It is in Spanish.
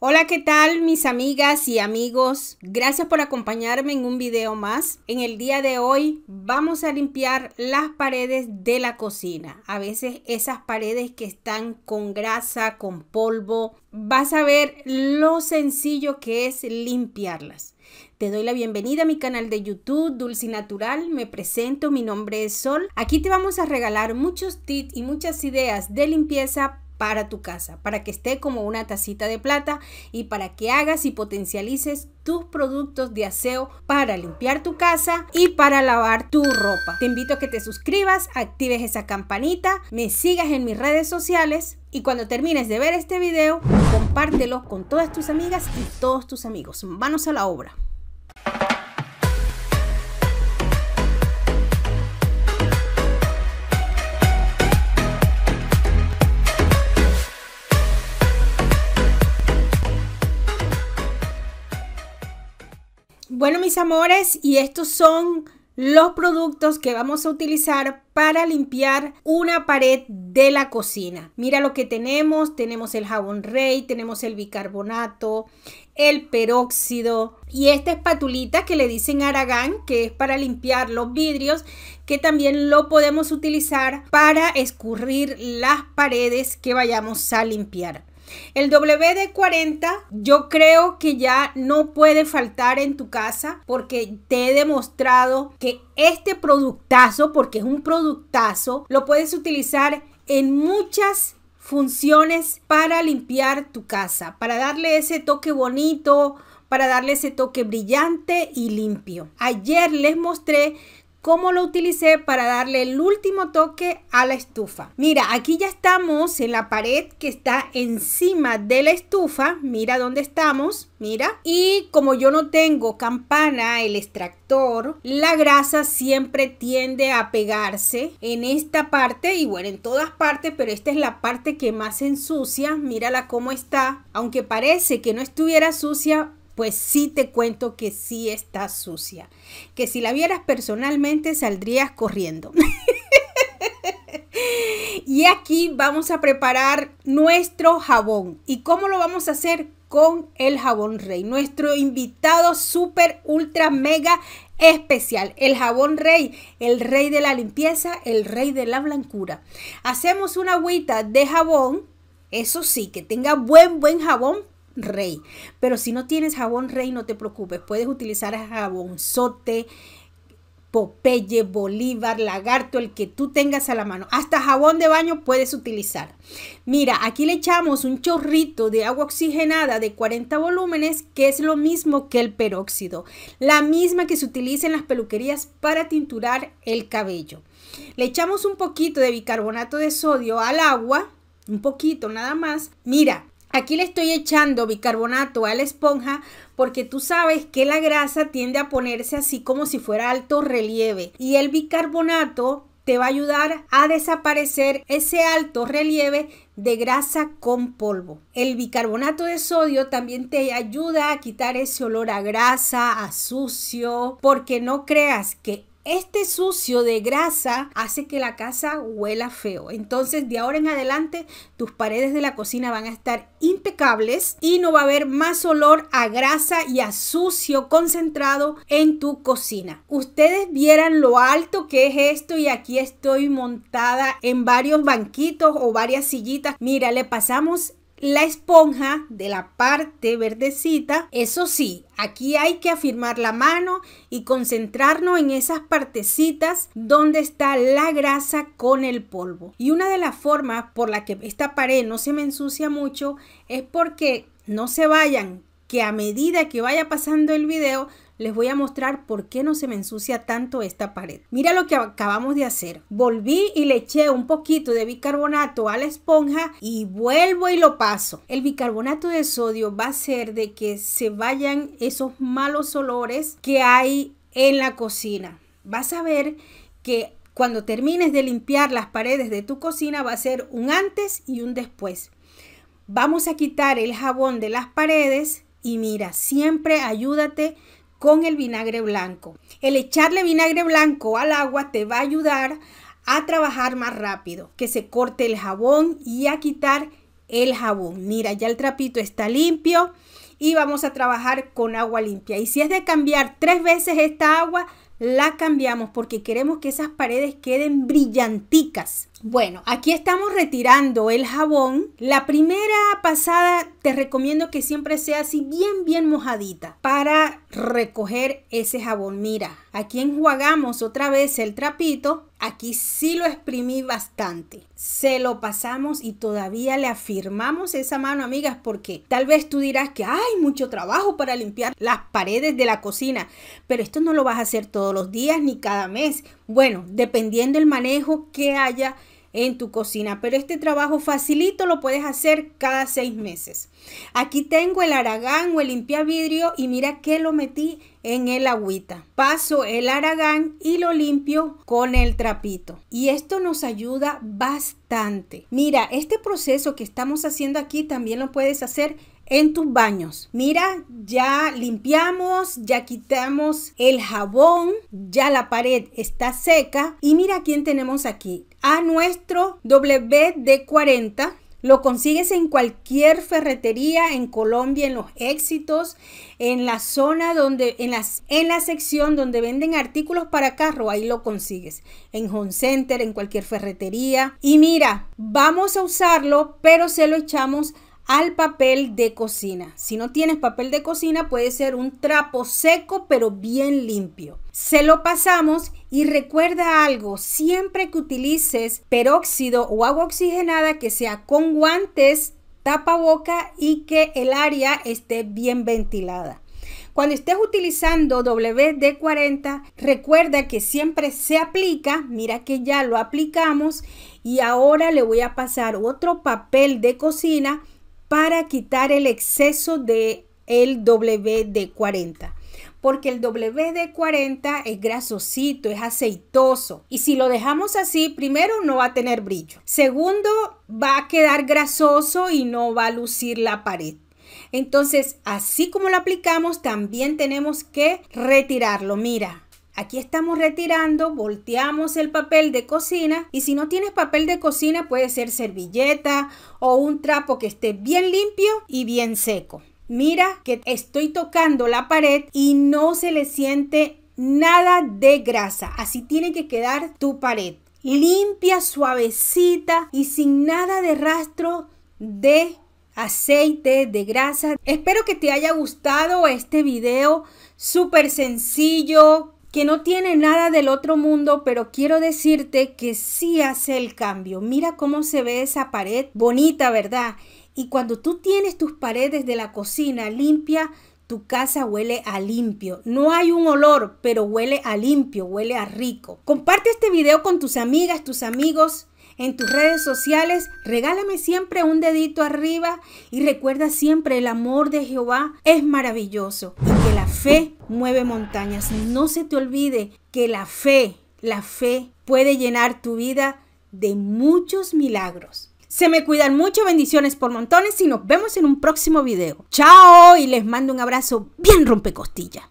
Hola, ¿qué tal mis amigas y amigos? Gracias por acompañarme en un video más. En el día de hoy vamos a limpiar las paredes de la cocina. A veces esas paredes que están con grasa, con polvo. Vas a ver lo sencillo que es limpiarlas. Te doy la bienvenida a mi canal de YouTube Dulce Natural, me presento, mi nombre es Sol. Aquí te vamos a regalar muchos tips y muchas ideas de limpieza para tu casa, para que esté como una tacita de plata y para que hagas y potencialices tus productos de aseo para limpiar tu casa y para lavar tu ropa. Te invito a que te suscribas, actives esa campanita, me sigas en mis redes sociales y cuando termines de ver este video, compártelo con todas tus amigas y todos tus amigos. ¡Vamos a la obra. Bueno, mis amores, y estos son los productos que vamos a utilizar para limpiar una pared de la cocina. Mira lo que tenemos, tenemos el jabón rey, tenemos el bicarbonato, el peróxido y esta espatulita que le dicen aragán, que es para limpiar los vidrios, que también lo podemos utilizar para escurrir las paredes que vayamos a limpiar. El WD-40 yo creo que ya no puede faltar en tu casa porque te he demostrado que este productazo, porque es un productazo, lo puedes utilizar en muchas funciones para limpiar tu casa, para darle ese toque bonito, para darle ese toque brillante y limpio. Ayer les mostré cómo lo utilicé para darle el último toque a la estufa. Mira, aquí ya estamos en la pared que está encima de la estufa. Mira dónde estamos, mira. Y como yo no tengo campana, el extractor, la grasa siempre tiende a pegarse en esta parte y bueno, en todas partes, pero esta es la parte que más ensucia. Mírala cómo está. Aunque parece que no estuviera sucia, pues sí te cuento que sí está sucia. Que si la vieras personalmente saldrías corriendo. y aquí vamos a preparar nuestro jabón. ¿Y cómo lo vamos a hacer? Con el jabón rey. Nuestro invitado super, ultra, mega especial. El jabón rey, el rey de la limpieza, el rey de la blancura. Hacemos una agüita de jabón. Eso sí, que tenga buen, buen jabón rey. Pero si no tienes jabón rey, no te preocupes. Puedes utilizar jabonzote, Popeye, Bolívar, Lagarto, el que tú tengas a la mano. Hasta jabón de baño puedes utilizar. Mira, aquí le echamos un chorrito de agua oxigenada de 40 volúmenes, que es lo mismo que el peróxido, la misma que se utiliza en las peluquerías para tinturar el cabello. Le echamos un poquito de bicarbonato de sodio al agua, un poquito nada más. Mira, Aquí le estoy echando bicarbonato a la esponja porque tú sabes que la grasa tiende a ponerse así como si fuera alto relieve y el bicarbonato te va a ayudar a desaparecer ese alto relieve de grasa con polvo. El bicarbonato de sodio también te ayuda a quitar ese olor a grasa, a sucio, porque no creas que este sucio de grasa hace que la casa huela feo. Entonces, de ahora en adelante, tus paredes de la cocina van a estar impecables y no va a haber más olor a grasa y a sucio concentrado en tu cocina. Ustedes vieran lo alto que es esto y aquí estoy montada en varios banquitos o varias sillitas. Mira, le pasamos la esponja de la parte verdecita. Eso sí, aquí hay que afirmar la mano y concentrarnos en esas partecitas donde está la grasa con el polvo. Y una de las formas por la que esta pared no se me ensucia mucho es porque no se vayan que a medida que vaya pasando el video les voy a mostrar por qué no se me ensucia tanto esta pared. Mira lo que acabamos de hacer. Volví y le eché un poquito de bicarbonato a la esponja y vuelvo y lo paso. El bicarbonato de sodio va a hacer de que se vayan esos malos olores que hay en la cocina. Vas a ver que cuando termines de limpiar las paredes de tu cocina va a ser un antes y un después. Vamos a quitar el jabón de las paredes y mira, siempre ayúdate con el vinagre blanco. El echarle vinagre blanco al agua te va a ayudar a trabajar más rápido, que se corte el jabón y a quitar el jabón. Mira, ya el trapito está limpio y vamos a trabajar con agua limpia. Y si es de cambiar tres veces esta agua, la cambiamos porque queremos que esas paredes queden brillanticas. Bueno, aquí estamos retirando el jabón. La primera pasada te recomiendo que siempre sea así bien, bien mojadita para recoger ese jabón. Mira, aquí enjuagamos otra vez el trapito Aquí sí lo exprimí bastante. Se lo pasamos y todavía le afirmamos esa mano, amigas, porque tal vez tú dirás que hay mucho trabajo para limpiar las paredes de la cocina, pero esto no lo vas a hacer todos los días ni cada mes. Bueno, dependiendo el manejo que haya en tu cocina. Pero este trabajo facilito lo puedes hacer cada seis meses. Aquí tengo el aragán o el limpia vidrio y mira que lo metí en el agüita. Paso el aragán y lo limpio con el trapito. Y esto nos ayuda bastante. Mira, este proceso que estamos haciendo aquí también lo puedes hacer en tus baños. Mira, ya limpiamos, ya quitamos el jabón, ya la pared está seca y mira quién tenemos aquí a nuestro WD40. Lo consigues en cualquier ferretería en Colombia, en los éxitos, en la zona donde, en, las, en la sección donde venden artículos para carro, ahí lo consigues. En Home Center, en cualquier ferretería. Y mira, vamos a usarlo, pero se lo echamos al papel de cocina. Si no tienes papel de cocina, puede ser un trapo seco pero bien limpio. Se lo pasamos y recuerda algo, siempre que utilices peróxido o agua oxigenada que sea con guantes, tapa boca y que el área esté bien ventilada. Cuando estés utilizando WD-40, recuerda que siempre se aplica, mira que ya lo aplicamos y ahora le voy a pasar otro papel de cocina para quitar el exceso de el WD-40 porque el WD-40 es grasosito, es aceitoso. Y si lo dejamos así, primero no va a tener brillo. Segundo, va a quedar grasoso y no va a lucir la pared. Entonces, así como lo aplicamos, también tenemos que retirarlo. Mira, Aquí estamos retirando, volteamos el papel de cocina y si no tienes papel de cocina puede ser servilleta o un trapo que esté bien limpio y bien seco. Mira que estoy tocando la pared y no se le siente nada de grasa. Así tiene que quedar tu pared. Limpia, suavecita y sin nada de rastro de aceite, de grasa. Espero que te haya gustado este video súper sencillo que no tiene nada del otro mundo, pero quiero decirte que sí hace el cambio. Mira cómo se ve esa pared, bonita, ¿verdad? Y cuando tú tienes tus paredes de la cocina limpia, tu casa huele a limpio. No hay un olor, pero huele a limpio, huele a rico. Comparte este video con tus amigas, tus amigos, en tus redes sociales. Regálame siempre un dedito arriba y recuerda siempre el amor de Jehová es maravilloso fe mueve montañas. No se te olvide que la fe, la fe puede llenar tu vida de muchos milagros. Se me cuidan mucho, bendiciones por montones y nos vemos en un próximo video. Chao y les mando un abrazo bien rompecostilla.